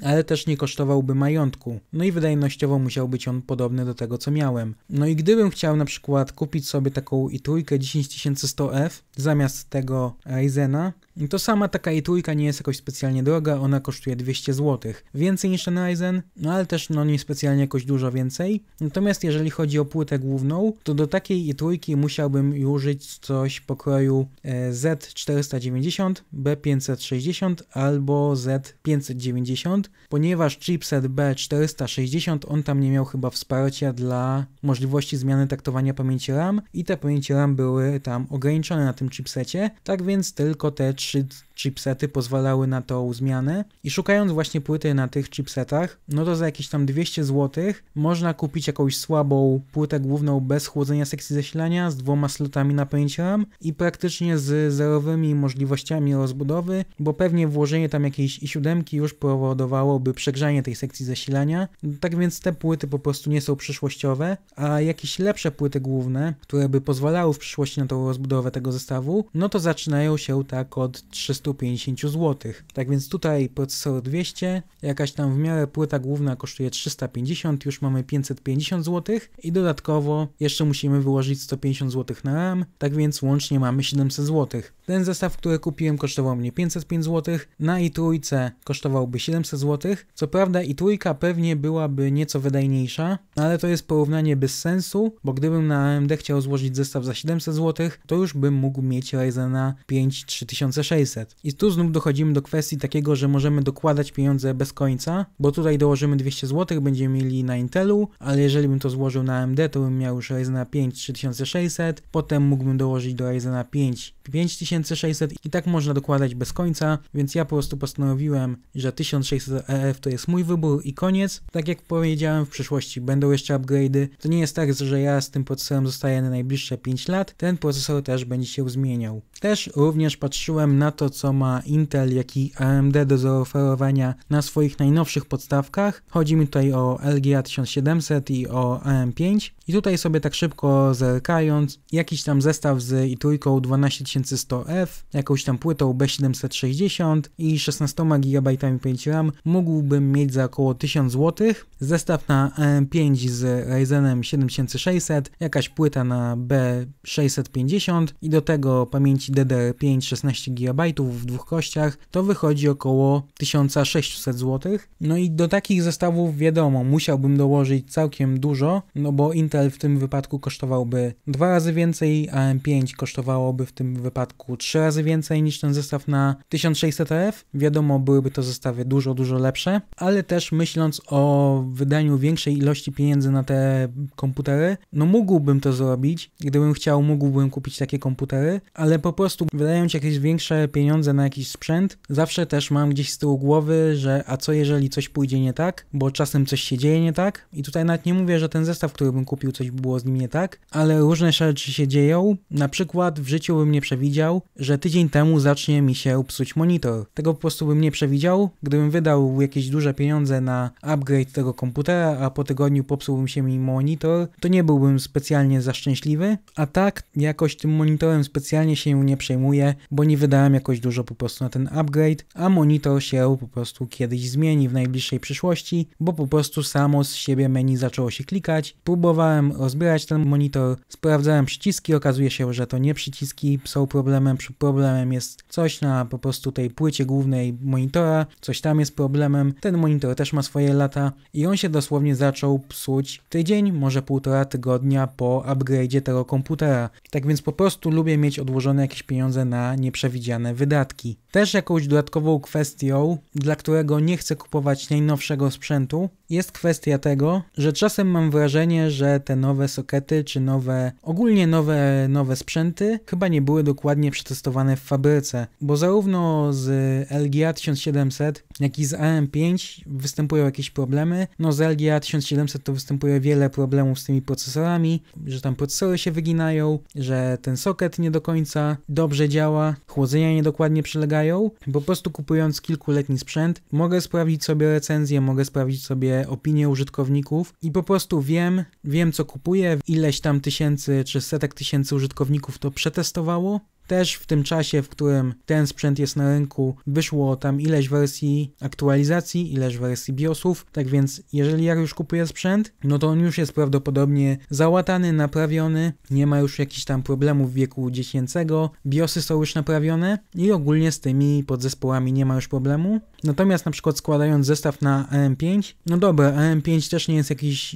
ale też nie kosztowałby majątku. No i wydajnościowo musiał być on podobny do tego, co miałem. No i gdybym chciał na przykład kupić sobie taką i trójkę 10100F zamiast tego Ryzena, to sama taka i trójka nie jest jakoś specjalnie droga, ona kosztuje 200 zł. Więcej niż ten Ryzen, no ale też no nie specjalnie jakoś dużo więcej. Natomiast jeżeli chodzi o płytę główną, to do takiej i trójki musiałbym użyć coś pokroju e, Z490, B560 albo Z590, ponieważ chipset B460 on tam nie miał chyba wsparcia dla możliwości zmiany taktowania pamięci RAM i te pamięci RAM były tam ograniczone na tym chipsecie, tak więc tylko te trzy chipsety pozwalały na tą zmianę i szukając właśnie płyty na tych chipsetach, no to za jakieś tam 200 zł można kupić jakąś słabą płytę główną bez chłodzenia sekcji zasilania z dwoma slotami napięcia i praktycznie z zerowymi możliwościami rozbudowy, bo pewnie włożenie tam jakiejś i siódemki już powodowałoby przegrzanie tej sekcji zasilania. Tak więc te płyty po prostu nie są przyszłościowe, a jakieś lepsze płyty główne, które by pozwalały w przyszłości na tą rozbudowę tego zestawu, no to zaczynają się tak od od 350 zł. Tak więc tutaj procesor 200, jakaś tam w miarę płyta główna kosztuje 350, już mamy 550 zł i dodatkowo jeszcze musimy wyłożyć 150 zł na RAM, tak więc łącznie mamy 700 zł. Ten zestaw, który kupiłem kosztował mnie 505 zł, na i trójce kosztowałby 700 zł. Co prawda i trójka pewnie byłaby nieco wydajniejsza, ale to jest porównanie bez sensu, bo gdybym na AMD chciał złożyć zestaw za 700 zł, to już bym mógł mieć Ryzena 5 3000 2600. I tu znów dochodzimy do kwestii takiego, że możemy dokładać pieniądze bez końca, bo tutaj dołożymy 200 zł, będziemy mieli na Intelu, ale jeżeli bym to złożył na AMD, to bym miał już Ryzena 5 3600, potem mógłbym dołożyć do Ryzena 5 5600 i tak można dokładać bez końca, więc ja po prostu postanowiłem, że 1600 EF to jest mój wybór i koniec. Tak jak powiedziałem, w przyszłości będą jeszcze upgrade'y. To nie jest tak, że ja z tym procesorem zostaję na najbliższe 5 lat, ten procesor też będzie się zmieniał. Też również patrzyłem na to, co ma Intel, jak i AMD do zaoferowania na swoich najnowszych podstawkach. Chodzi mi tutaj o LGA 1700 i o AM5. I tutaj sobie tak szybko zerkając, jakiś tam zestaw z i trójką 12100F, jakąś tam płytą B760 i 16 GB pamięci RAM mógłbym mieć za około 1000 zł. Zestaw na AM5 z Ryzenem 7600, jakaś płyta na B650 i do tego pamięci DDR5 16 GB w dwóch kościach, to wychodzi około 1600 zł. No i do takich zestawów wiadomo, musiałbym dołożyć całkiem dużo, no bo internet Intel w tym wypadku kosztowałby dwa razy więcej, AM5 kosztowałoby w tym wypadku trzy razy więcej niż ten zestaw na 1600F. Wiadomo, byłyby to zestawy dużo, dużo lepsze, ale też myśląc o wydaniu większej ilości pieniędzy na te komputery, no mógłbym to zrobić, gdybym chciał, mógłbym kupić takie komputery, ale po prostu wydając jakieś większe pieniądze na jakiś sprzęt, zawsze też mam gdzieś z tyłu głowy, że a co jeżeli coś pójdzie nie tak, bo czasem coś się dzieje nie tak i tutaj nawet nie mówię, że ten zestaw, który bym kupił coś było z nim nie tak, ale różne rzeczy się dzieją. Na przykład w życiu bym nie przewidział, że tydzień temu zacznie mi się psuć monitor. Tego po prostu bym nie przewidział. Gdybym wydał jakieś duże pieniądze na upgrade tego komputera, a po tygodniu popsułbym się mi monitor, to nie byłbym specjalnie szczęśliwy, A tak, jakoś tym monitorem specjalnie się nie przejmuję, bo nie wydałem jakoś dużo po prostu na ten upgrade, a monitor się po prostu kiedyś zmieni w najbliższej przyszłości, bo po prostu samo z siebie menu zaczęło się klikać. Próbowałem próbowałem rozbierać ten monitor, sprawdzałem przyciski, okazuje się, że to nie przyciski są problemem, problemem jest coś na po prostu tej płycie głównej monitora, coś tam jest problemem, ten monitor też ma swoje lata i on się dosłownie zaczął psuć tydzień, może półtora tygodnia po upgrade'zie tego komputera. Tak więc po prostu lubię mieć odłożone jakieś pieniądze na nieprzewidziane wydatki. Też jakąś dodatkową kwestią, dla którego nie chcę kupować najnowszego sprzętu, jest kwestia tego, że czasem mam wrażenie, że te nowe sokety, czy nowe, ogólnie nowe, nowe sprzęty chyba nie były dokładnie przetestowane w fabryce, bo zarówno z LGA 1700, jak i z AM5 występują jakieś problemy. No z LGA 1700 to występuje wiele problemów z tymi procesorami, że tam procesory się wyginają, że ten soket nie do końca dobrze działa, chłodzenia niedokładnie przylegają. Po prostu kupując kilkuletni sprzęt, mogę sprawdzić sobie recenzję, mogę sprawdzić sobie opinie użytkowników i po prostu wiem, wiem co kupuje, ileś tam tysięcy czy setek tysięcy użytkowników to przetestowało też w tym czasie, w którym ten sprzęt jest na rynku, wyszło tam ileś wersji aktualizacji, ileś wersji BIOSów, tak więc jeżeli ja już kupuję sprzęt, no to on już jest prawdopodobnie załatany, naprawiony, nie ma już jakichś tam problemów wieku dziecięcego, BIOSy są już naprawione i ogólnie z tymi podzespołami nie ma już problemu. Natomiast na przykład składając zestaw na AM5, e no dobra, AM5 e też nie jest jakieś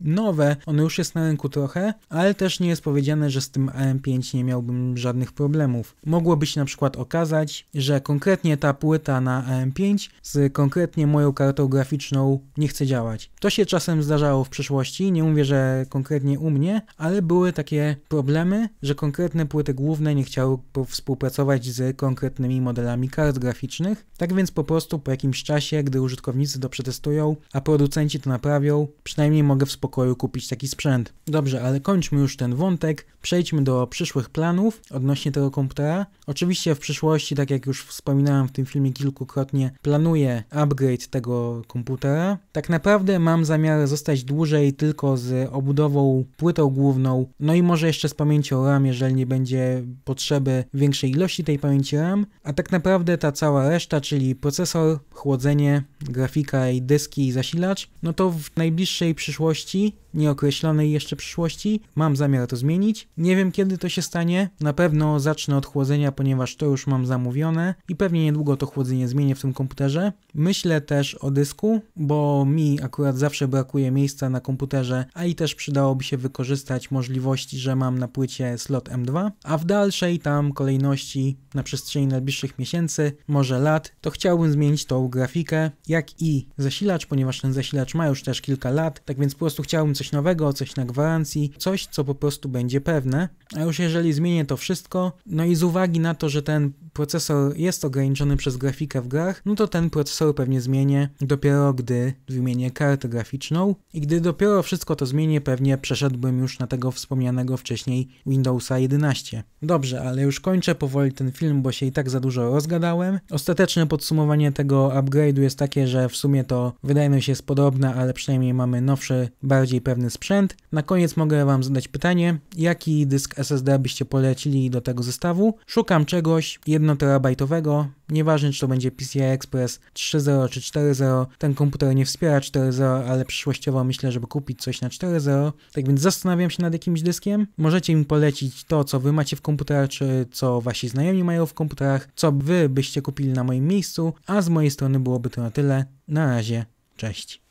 nowe, ono już jest na rynku trochę, ale też nie jest powiedziane, że z tym AM5 e nie miałbym żadnych problemów problemów. Mogłoby się na przykład okazać, że konkretnie ta płyta na AM5 z konkretnie moją kartą graficzną nie chce działać. To się czasem zdarzało w przeszłości, nie mówię, że konkretnie u mnie, ale były takie problemy, że konkretne płyty główne nie chciały współpracować z konkretnymi modelami kart graficznych. Tak więc po prostu po jakimś czasie, gdy użytkownicy to przetestują, a producenci to naprawią, przynajmniej mogę w spokoju kupić taki sprzęt. Dobrze, ale kończmy już ten wątek, przejdźmy do przyszłych planów odnośnie tego komputera. Oczywiście w przyszłości, tak jak już wspominałem w tym filmie kilkukrotnie, planuję upgrade tego komputera. Tak naprawdę mam zamiar zostać dłużej tylko z obudową płytą główną, no i może jeszcze z pamięcią RAM, jeżeli nie będzie potrzeby większej ilości tej pamięci RAM. A tak naprawdę ta cała reszta, czyli procesor, chłodzenie, grafika i dyski i zasilacz, no to w najbliższej przyszłości nieokreślonej jeszcze przyszłości. Mam zamiar to zmienić. Nie wiem kiedy to się stanie. Na pewno zacznę od chłodzenia, ponieważ to już mam zamówione i pewnie niedługo to chłodzenie zmienię w tym komputerze. Myślę też o dysku, bo mi akurat zawsze brakuje miejsca na komputerze, a i też przydałoby się wykorzystać możliwości, że mam na płycie slot M2, a w dalszej tam kolejności na przestrzeni najbliższych miesięcy, może lat, to chciałbym zmienić tą grafikę, jak i zasilacz, ponieważ ten zasilacz ma już też kilka lat, tak więc po prostu chciałbym coś coś nowego, coś na gwarancji, coś, co po prostu będzie pewne. A już jeżeli zmienię to wszystko, no i z uwagi na to, że ten procesor jest ograniczony przez grafikę w grach, no to ten procesor pewnie zmienię dopiero gdy wymienię kartę graficzną i gdy dopiero wszystko to zmienię, pewnie przeszedłbym już na tego wspomnianego wcześniej Windowsa 11. Dobrze, ale już kończę powoli ten film, bo się i tak za dużo rozgadałem. Ostateczne podsumowanie tego upgrade'u jest takie, że w sumie to wydajność jest podobna, ale przynajmniej mamy nowszy, bardziej pewny pewny sprzęt. Na koniec mogę Wam zadać pytanie, jaki dysk SSD byście polecili do tego zestawu? Szukam czegoś 1 terabajtowego, Nieważne, czy to będzie PCI Express 3.0 czy 4.0, ten komputer nie wspiera 4.0, ale przyszłościowo myślę, żeby kupić coś na 4.0. Tak więc zastanawiam się nad jakimś dyskiem. Możecie mi polecić to, co wy macie w komputerach, czy co wasi znajomi mają w komputerach, co wy byście kupili na moim miejscu, a z mojej strony byłoby to na tyle. Na razie, cześć.